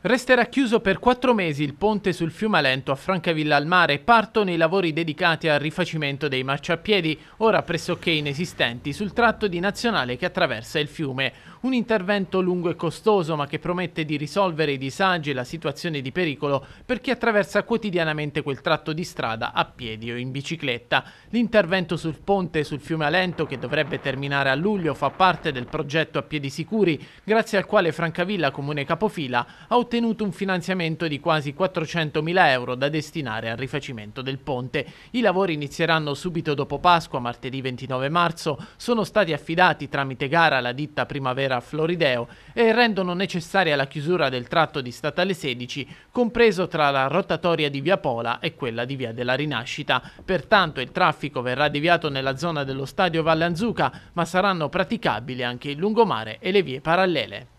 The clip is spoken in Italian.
Resterà chiuso per quattro mesi il ponte sul fiume Alento a Francavilla al Mare. Partono i lavori dedicati al rifacimento dei marciapiedi, ora pressoché inesistenti, sul tratto di nazionale che attraversa il fiume. Un intervento lungo e costoso, ma che promette di risolvere i disagi e la situazione di pericolo per chi attraversa quotidianamente quel tratto di strada a piedi o in bicicletta. L'intervento sul ponte sul fiume Alento, che dovrebbe terminare a luglio, fa parte del progetto A Piedi Sicuri, grazie al quale Francavilla, comune capofila, ha ottenuto un finanziamento di quasi 400.000 euro da destinare al rifacimento del ponte. I lavori inizieranno subito dopo Pasqua, martedì 29 marzo, sono stati affidati tramite gara alla ditta Primavera Florideo e rendono necessaria la chiusura del tratto di Statale 16, compreso tra la rotatoria di Via Pola e quella di Via della Rinascita. Pertanto il traffico verrà deviato nella zona dello stadio Valle Anzuca, ma saranno praticabili anche il lungomare e le vie parallele.